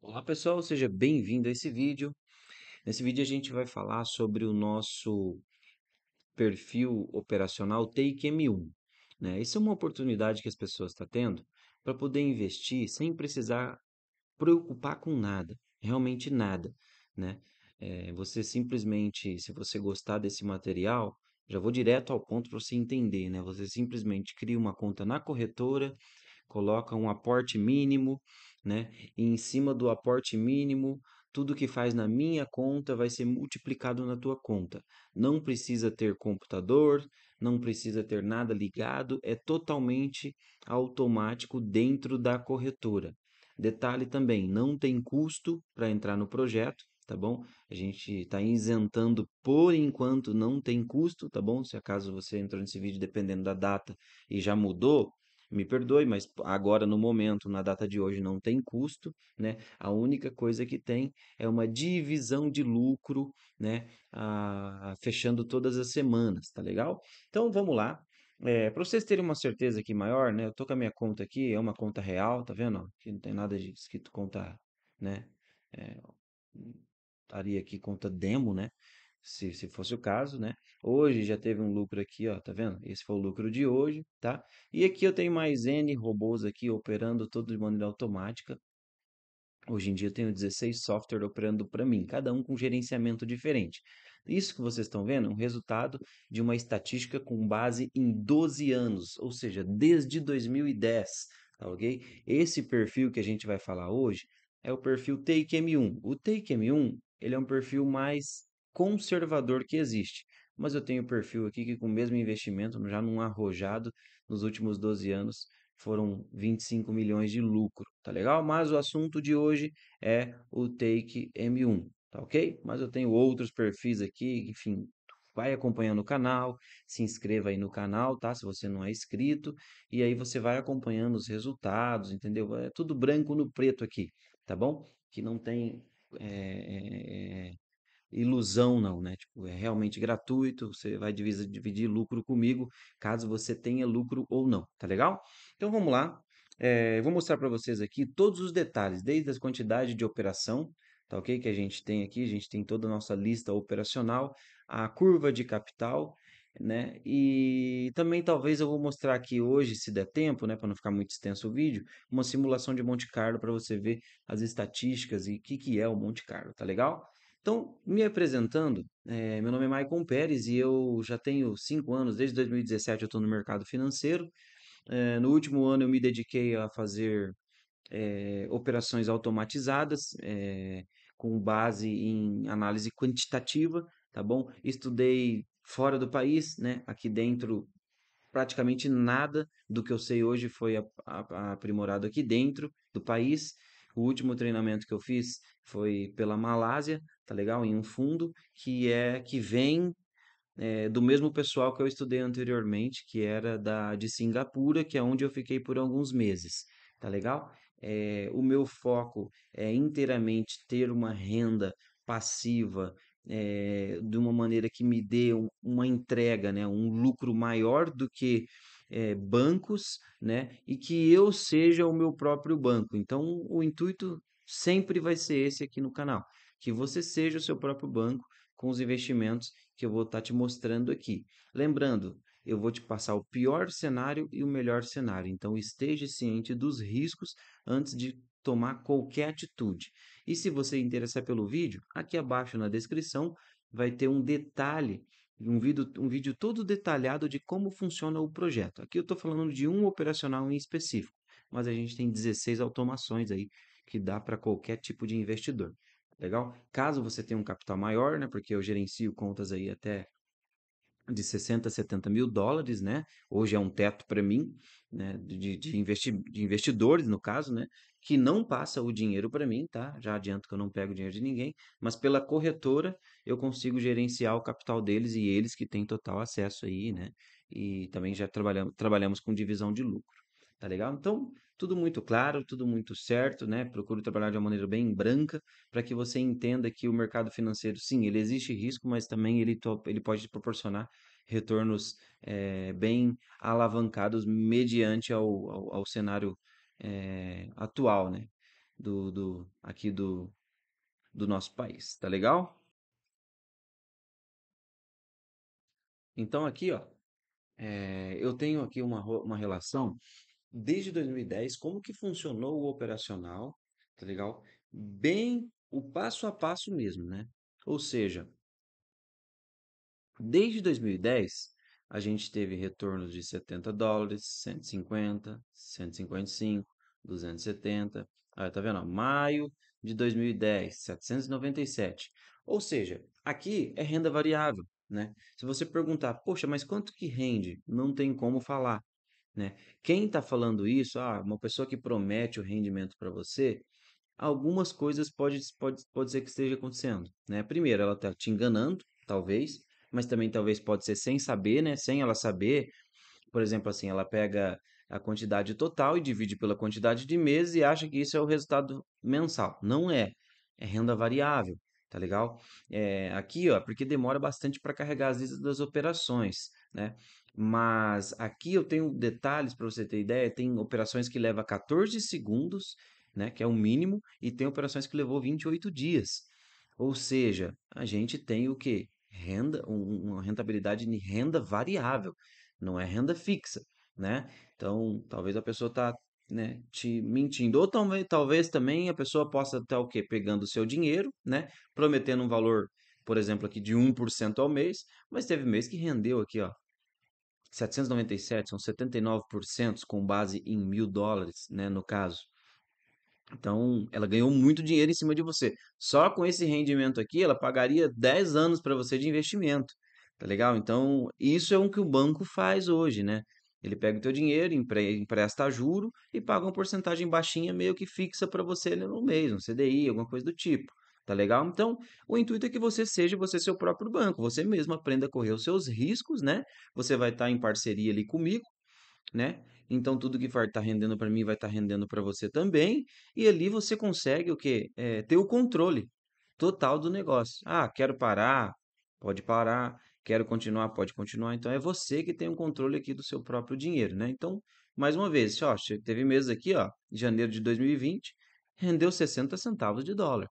Olá pessoal, seja bem-vindo a esse vídeo. Nesse vídeo a gente vai falar sobre o nosso perfil operacional Take M1. Né? Isso é uma oportunidade que as pessoas estão tá tendo para poder investir sem precisar preocupar com nada, realmente nada. Né? É, você simplesmente, se você gostar desse material, já vou direto ao ponto para você entender. Né? Você simplesmente cria uma conta na corretora, coloca um aporte mínimo né? E em cima do aporte mínimo, tudo que faz na minha conta vai ser multiplicado na tua conta. Não precisa ter computador, não precisa ter nada ligado, é totalmente automático dentro da corretora. Detalhe também, não tem custo para entrar no projeto, tá bom? A gente está isentando por enquanto, não tem custo, tá bom? Se acaso você entrou nesse vídeo dependendo da data e já mudou, me perdoe, mas agora no momento, na data de hoje, não tem custo, né? A única coisa que tem é uma divisão de lucro, né? Ah, fechando todas as semanas, tá legal? Então vamos lá. É, eh, para vocês terem uma certeza aqui maior, né? Eu tô com a minha conta aqui, é uma conta real, tá vendo? Aqui não tem nada de escrito conta, né? É, estaria aqui conta demo, né? se, se fosse o caso, né? Hoje já teve um lucro aqui, ó, tá vendo? Esse foi o lucro de hoje, tá? E aqui eu tenho mais N robôs aqui operando todo de maneira automática. Hoje em dia eu tenho 16 software operando para mim, cada um com gerenciamento diferente. Isso que vocês estão vendo é um resultado de uma estatística com base em 12 anos, ou seja, desde 2010, tá ok? Esse perfil que a gente vai falar hoje é o perfil Take M1. O Take M1, ele é um perfil mais conservador que existe. Mas eu tenho perfil aqui que, com o mesmo investimento, já num arrojado, nos últimos 12 anos, foram 25 milhões de lucro, tá legal? Mas o assunto de hoje é o Take M1, tá ok? Mas eu tenho outros perfis aqui, enfim, vai acompanhando o canal, se inscreva aí no canal, tá? Se você não é inscrito, e aí você vai acompanhando os resultados, entendeu? É tudo branco no preto aqui, tá bom? Que não tem é, é, ilusão não, né? Tipo, é realmente gratuito, você vai dividir, dividir lucro comigo, caso você tenha lucro ou não, tá legal? Então vamos lá. É, vou mostrar para vocês aqui todos os detalhes, desde a quantidade de operação, tá ok? Que a gente tem aqui, a gente tem toda a nossa lista operacional, a curva de capital, né? E também talvez eu vou mostrar aqui hoje, se der tempo, né, para não ficar muito extenso o vídeo, uma simulação de Monte Carlo para você ver as estatísticas e o que, que é o Monte Carlo, tá legal? Então, me apresentando, é, meu nome é Maicon Pérez e eu já tenho cinco anos, desde 2017 eu estou no mercado financeiro. É, no último ano eu me dediquei a fazer é, operações automatizadas com base em análise quantitativa, tá bom? Estudei fora do país, né? Aqui dentro praticamente nada do que eu sei hoje foi aprimorado aqui dentro do país. O último treinamento que eu fiz foi pela Malásia, tá legal? Em um fundo que é que vem é, do mesmo pessoal que eu estudei anteriormente, que era da de Singapura, que é onde eu fiquei por alguns meses, tá legal? É, o meu foco é inteiramente ter uma renda passiva é, de uma maneira que me dê uma entrega, né, um lucro maior do que é, bancos, né, e que eu seja o meu próprio banco. Então, o intuito sempre vai ser esse aqui no canal que você seja o seu próprio banco com os investimentos que eu vou estar tá te mostrando aqui. Lembrando, eu vou te passar o pior cenário e o melhor cenário. Então esteja ciente dos riscos antes de tomar qualquer atitude. E se você interessar pelo vídeo, aqui abaixo na descrição vai ter um detalhe, um vídeo, um vídeo todo detalhado de como funciona o projeto. Aqui eu estou falando de um operacional em específico, mas a gente tem 16 automações aí que dá para qualquer tipo de investidor. Legal? Caso você tenha um capital maior, né? Porque eu gerencio contas aí até de 60, 70 mil dólares, né? Hoje é um teto para mim, né? De, de, uhum. investi de investidores, no caso, né? Que não passa o dinheiro para mim, tá? Já adianto que eu não pego dinheiro de ninguém, mas pela corretora eu consigo gerenciar o capital deles e eles que têm total acesso aí, né? E também já trabalhamos, trabalhamos com divisão de lucro. Tá legal? Então, tudo muito claro, tudo muito certo, né? Procuro trabalhar de uma maneira bem branca para que você entenda que o mercado financeiro, sim, ele existe risco, mas também ele, ele pode te proporcionar retornos é, bem alavancados mediante ao, ao, ao cenário é, atual, né? Do, do, aqui do, do nosso país, tá legal? Então aqui, ó, é, eu tenho aqui uma, uma relação desde 2010, como que funcionou o operacional, tá legal? Bem o passo a passo mesmo, né? Ou seja, desde 2010, a gente teve retornos de 70 dólares, 150, 155, 270. Aí, tá vendo? maio de 2010, 797. Ou seja, aqui é renda variável, né? Se você perguntar, poxa, mas quanto que rende? Não tem como falar, né? Quem está falando isso, ah, uma pessoa que promete o rendimento para você, algumas coisas pode, pode, pode ser que esteja acontecendo. Né? Primeiro, ela está te enganando, talvez, mas também talvez pode ser sem saber, né? sem ela saber. Por exemplo, assim, ela pega a quantidade total e divide pela quantidade de meses e acha que isso é o resultado mensal. Não é. É renda variável, tá legal? É, aqui, ó, porque demora bastante para carregar as listas das operações, né? Mas aqui eu tenho detalhes para você ter ideia, tem operações que leva 14 segundos, né, que é o mínimo, e tem operações que levou 28 dias. Ou seja, a gente tem o que? Renda, uma rentabilidade de renda variável, não é renda fixa, né? Então, talvez a pessoa tá né, te mentindo. Ou talvez, talvez também a pessoa possa estar tá o Pegando o seu dinheiro, né? Prometendo um valor, por exemplo, aqui de 1% ao mês, mas teve mês que rendeu aqui, ó, 797 são 79% com base em mil dólares, né, no caso. Então, ela ganhou muito dinheiro em cima de você. Só com esse rendimento aqui, ela pagaria 10 anos para você de investimento. Tá legal? Então, isso é o um que o banco faz hoje, né? Ele pega o teu dinheiro, empre empresta a juro e paga uma porcentagem baixinha meio que fixa para você no mês, um CDI, alguma coisa do tipo. Tá legal? Então, o intuito é que você seja você seu próprio banco, você mesmo aprenda a correr os seus riscos, né? Você vai estar tá em parceria ali comigo, né? Então, tudo que vai estar tá rendendo para mim vai estar tá rendendo para você também, e ali você consegue o quê? É, ter o controle total do negócio. Ah, quero parar, pode parar, quero continuar, pode continuar. Então, é você que tem o um controle aqui do seu próprio dinheiro, né? Então, mais uma vez, ó, teve meses aqui, ó, janeiro de 2020, rendeu 60 centavos de dólar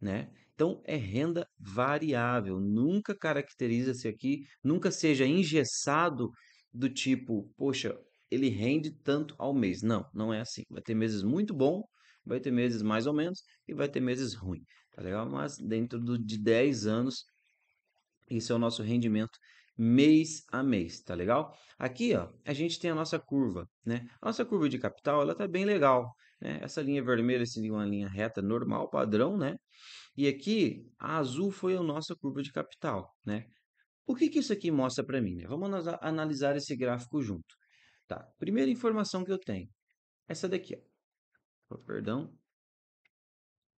né? Então é renda variável, nunca caracteriza-se aqui, nunca seja engessado do tipo, poxa, ele rende tanto ao mês. Não, não é assim. Vai ter meses muito bom, vai ter meses mais ou menos e vai ter meses ruim, tá legal? Mas dentro do, de 10 anos, isso é o nosso rendimento mês a mês, tá legal? Aqui, ó, a gente tem a nossa curva, né? A nossa curva de capital, ela tá bem legal. Né? Essa linha vermelha seria uma linha reta normal, padrão, né? E aqui, a azul foi a nossa curva de capital, né? O que, que isso aqui mostra para mim? Né? Vamos analisar esse gráfico junto. Tá, primeira informação que eu tenho, essa daqui, ó. Oh, perdão.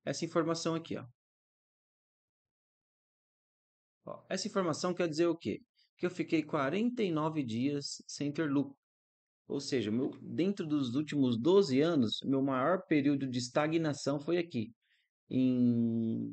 Essa informação aqui, ó. Essa informação quer dizer o quê? Que eu fiquei 49 dias sem ter lucro. Ou seja, meu, dentro dos últimos 12 anos, meu maior período de estagnação foi aqui, em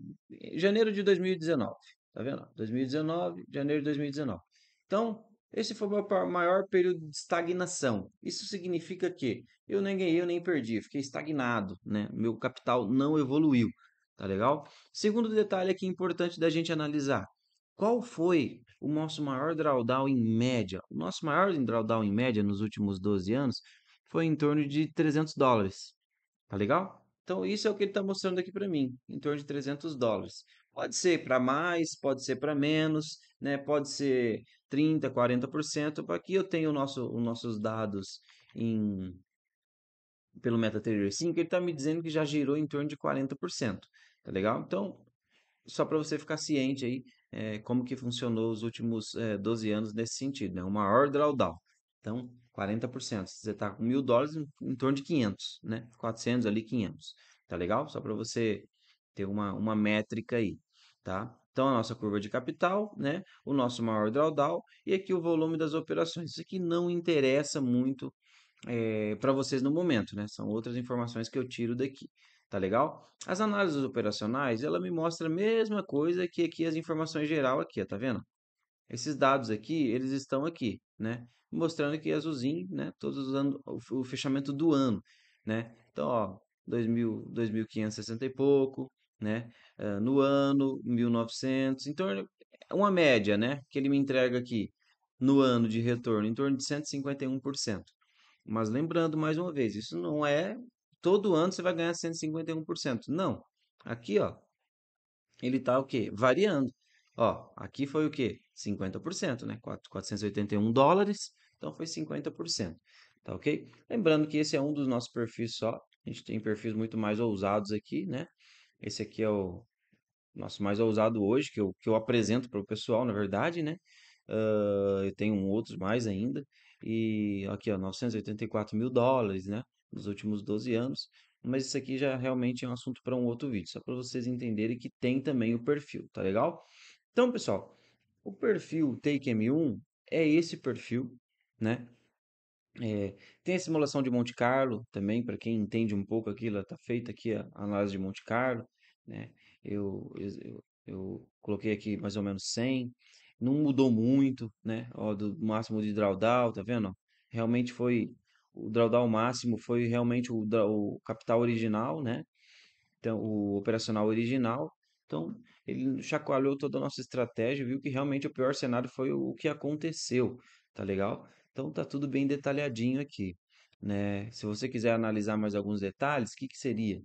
janeiro de 2019. Tá vendo? 2019, janeiro de 2019. Então, esse foi o meu maior período de estagnação. Isso significa que eu nem ganhei, eu nem perdi, fiquei estagnado, né? Meu capital não evoluiu, tá legal? Segundo detalhe aqui importante da gente analisar, qual foi o nosso maior drawdown em média, o nosso maior drawdown em média nos últimos 12 anos foi em torno de 300 dólares. Tá legal? Então, isso é o que ele está mostrando aqui para mim, em torno de 300 dólares. Pode ser para mais, pode ser para menos, né? pode ser 30%, 40%. Aqui eu tenho nosso, os nossos dados em pelo MetaTrader 5, ele está me dizendo que já girou em torno de 40%. Tá legal? Então, só para você ficar ciente aí é, como que funcionou os últimos é, eh, 12 anos nesse sentido, né? O maior drawdown. Então, 40%. Se você está com mil dólares, em, em, torno de 500, né? 400 ali, 500. Tá legal? Só para você ter uma, uma métrica aí, tá? Então, a nossa curva de capital, né? O nosso maior drawdown e aqui o volume das operações. Isso aqui não interessa muito é, eh, para vocês no momento, né? São outras informações que eu tiro daqui tá legal? As análises operacionais, ela me mostra a mesma coisa que aqui as informações geral aqui, ó, tá vendo? Esses dados aqui, eles estão aqui, né? Mostrando que azulzinho, né? Todos usando o fechamento do ano, né? Então, ó, 2000, 2.560 e pouco, né? Uh, no ano, 1.900. Então, é, é uma média, né? Que ele me entrega aqui no ano de retorno, em torno de 151%. Mas lembrando mais uma vez, isso não é todo ano você vai ganhar 151%. Não. Aqui, ó, ele tá o quê? Variando. Ó, aqui foi o quê? 50%, né? 4, 481 dólares, então foi 50%. Tá ok? Lembrando que esse é um dos nossos perfis só. A gente tem perfis muito mais ousados aqui, né? Esse aqui é o nosso mais ousado hoje, que eu, que eu apresento para o pessoal, na verdade, né? Uh, eu tenho outros mais ainda. E aqui, ó, 984 mil dólares, né? nos últimos 12 anos, mas isso aqui já realmente é um assunto para um outro vídeo, só para vocês entenderem que tem também o perfil, tá legal? Então, pessoal, o perfil Take M1 é esse perfil, né? É, tem a simulação de Monte Carlo também, para quem entende um pouco aquilo, está feita aqui a análise de Monte Carlo, né? Eu, eu, eu coloquei aqui mais ou menos 100, não mudou muito, né? Ó, do máximo de drawdown, tá vendo? Realmente foi o drawdown máximo foi realmente o, o capital original, né? Então, o operacional original. Então, ele chacoalhou toda a nossa estratégia, viu que realmente o pior cenário foi o que aconteceu, tá legal? Então, tá tudo bem detalhadinho aqui, né? Se você quiser analisar mais alguns detalhes, o que, que seria?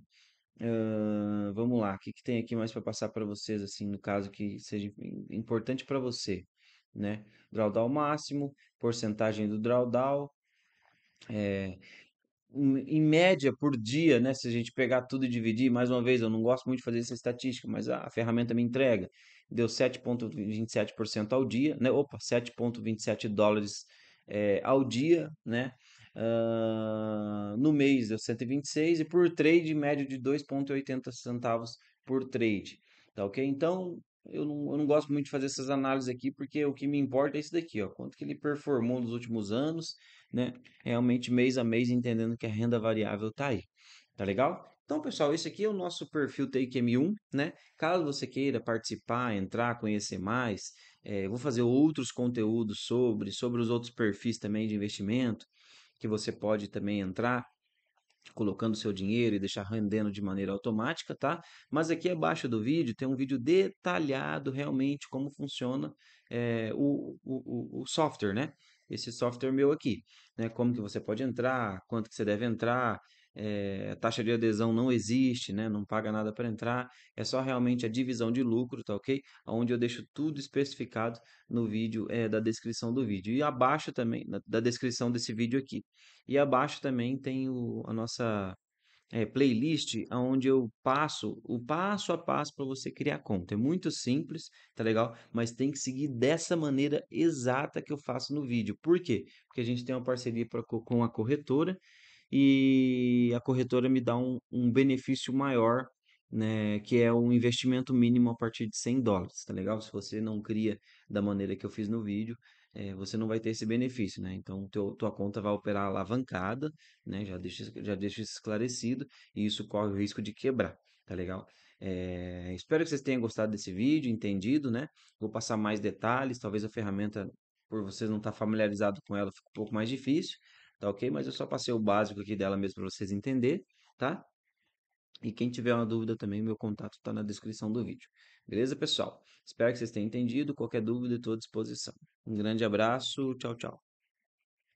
Uh, vamos lá, o que, que tem aqui mais para passar para vocês, assim, no caso que seja importante para você, né? Drawdown máximo, porcentagem do drawdown, é, em média por dia, né? Se a gente pegar tudo e dividir, mais uma vez, eu não gosto muito de fazer essa estatística, mas a, a ferramenta me entrega. Deu 7,27% ao dia, né? Opa, 7,27 dólares é, ao dia, né? Uh, no mês deu 126 e por trade médio de 2,80 centavos por trade, tá ok? Então eu não, eu não gosto muito de fazer essas análises aqui porque o que me importa é isso daqui, ó, quanto que ele performou nos últimos anos né? Realmente mês a mês entendendo que a renda variável tá aí. Tá legal? Então, pessoal, esse aqui é o nosso perfil Take M1, né? Caso você queira participar, entrar, conhecer mais, é, vou fazer outros conteúdos sobre, sobre os outros perfis também de investimento, que você pode também entrar, colocando seu dinheiro e deixar rendendo de maneira automática, tá? Mas aqui abaixo do vídeo tem um vídeo detalhado realmente como funciona é, o, o, o software, né? Esse software meu aqui, né? Como que você pode entrar, quanto que você deve entrar, é, taxa de adesão não existe, né? não paga nada para entrar, é só realmente a divisão de lucro, tá ok? Onde eu deixo tudo especificado no vídeo, é, da descrição do vídeo. E abaixo também, na, da descrição desse vídeo aqui. E abaixo também tem o, a nossa é, playlist, onde eu passo o passo a passo para você criar conta. É muito simples, tá legal? Mas tem que seguir dessa maneira exata que eu faço no vídeo. Por quê? Porque a gente tem uma parceria pra, com a corretora, e a corretora me dá um, um benefício maior, né, que é um investimento mínimo a partir de 100 dólares, tá legal? Se você não cria da maneira que eu fiz no vídeo, é, você não vai ter esse benefício, né? Então, teu, tua conta vai operar alavancada, né? Já deixa, já deixa esclarecido e isso corre o risco de quebrar, tá legal? É, espero que vocês tenham gostado desse vídeo, entendido, né? Vou passar mais detalhes, talvez a ferramenta, por vocês não estar familiarizado com ela, fique um pouco mais difícil, tá ok? Mas eu só passei o básico aqui dela mesmo para vocês entenderem, tá? E quem tiver uma dúvida também, meu contato está na descrição do vídeo. Beleza, pessoal? Espero que vocês tenham entendido. Qualquer dúvida, estou à disposição. Um grande abraço. Tchau, tchau.